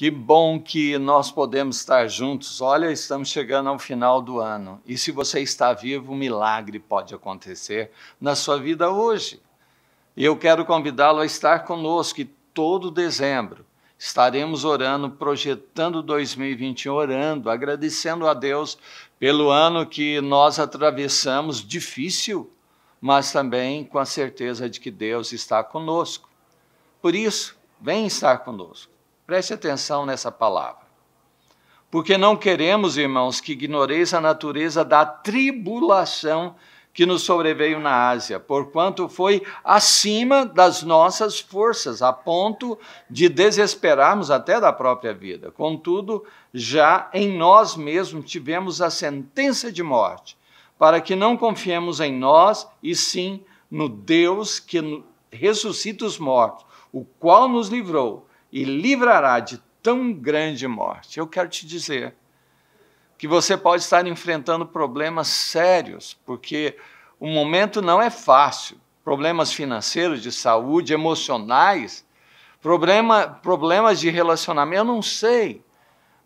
Que bom que nós podemos estar juntos. Olha, estamos chegando ao final do ano. E se você está vivo, um milagre pode acontecer na sua vida hoje. E eu quero convidá-lo a estar conosco e todo dezembro estaremos orando, projetando 2021, orando, agradecendo a Deus pelo ano que nós atravessamos, difícil, mas também com a certeza de que Deus está conosco. Por isso, vem estar conosco. Preste atenção nessa palavra. Porque não queremos, irmãos, que ignoreis a natureza da tribulação que nos sobreveio na Ásia, porquanto foi acima das nossas forças, a ponto de desesperarmos até da própria vida. Contudo, já em nós mesmos tivemos a sentença de morte, para que não confiemos em nós, e sim no Deus que ressuscita os mortos, o qual nos livrou e livrará de tão grande morte. Eu quero te dizer que você pode estar enfrentando problemas sérios, porque o momento não é fácil. Problemas financeiros, de saúde, emocionais, problema, problemas de relacionamento, eu não sei.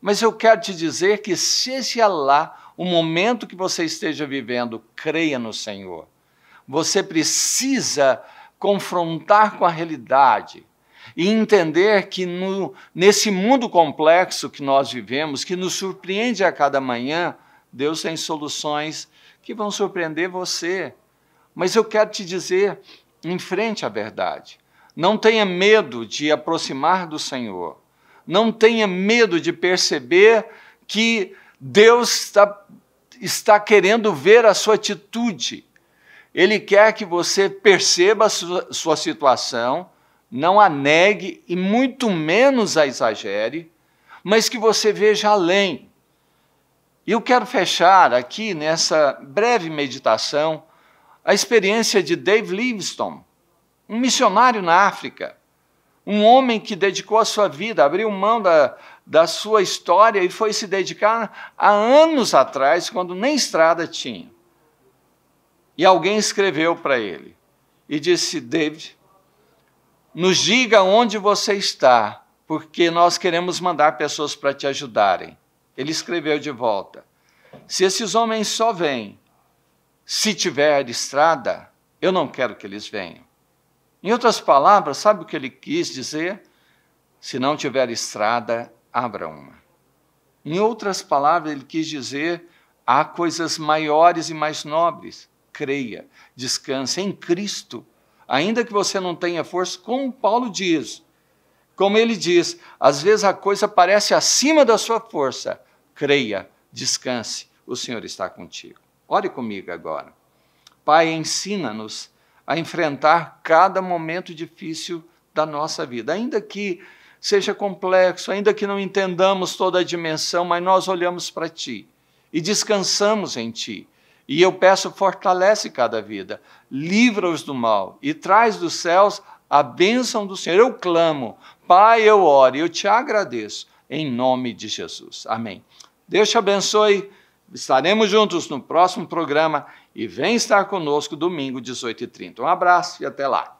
Mas eu quero te dizer que seja é lá o momento que você esteja vivendo, creia no Senhor. Você precisa confrontar com a realidade e entender que no, nesse mundo complexo que nós vivemos, que nos surpreende a cada manhã, Deus tem soluções que vão surpreender você. Mas eu quero te dizer, enfrente a verdade. Não tenha medo de aproximar do Senhor. Não tenha medo de perceber que Deus está, está querendo ver a sua atitude. Ele quer que você perceba a sua, sua situação, não a negue e muito menos a exagere, mas que você veja além. E Eu quero fechar aqui nessa breve meditação a experiência de Dave Livingstone, um missionário na África, um homem que dedicou a sua vida, abriu mão da, da sua história e foi se dedicar há anos atrás, quando nem estrada tinha. E alguém escreveu para ele e disse: David, nos diga onde você está, porque nós queremos mandar pessoas para te ajudarem. Ele escreveu de volta: Se esses homens só vêm, se tiver estrada, eu não quero que eles venham. Em outras palavras, sabe o que ele quis dizer? Se não tiver estrada, abra uma. Em outras palavras, ele quis dizer: há coisas maiores e mais nobres. Creia, descanse em Cristo Ainda que você não tenha força, como Paulo diz, como ele diz, às vezes a coisa parece acima da sua força. Creia, descanse, o Senhor está contigo. Ore comigo agora. Pai, ensina-nos a enfrentar cada momento difícil da nossa vida, ainda que seja complexo, ainda que não entendamos toda a dimensão, mas nós olhamos para Ti e descansamos em Ti, e eu peço, fortalece cada vida, livra-os do mal e traz dos céus a bênção do Senhor. Eu clamo, Pai, eu oro, eu te agradeço, em nome de Jesus. Amém. Deus te abençoe. Estaremos juntos no próximo programa e vem estar conosco domingo, 18h30. Um abraço e até lá.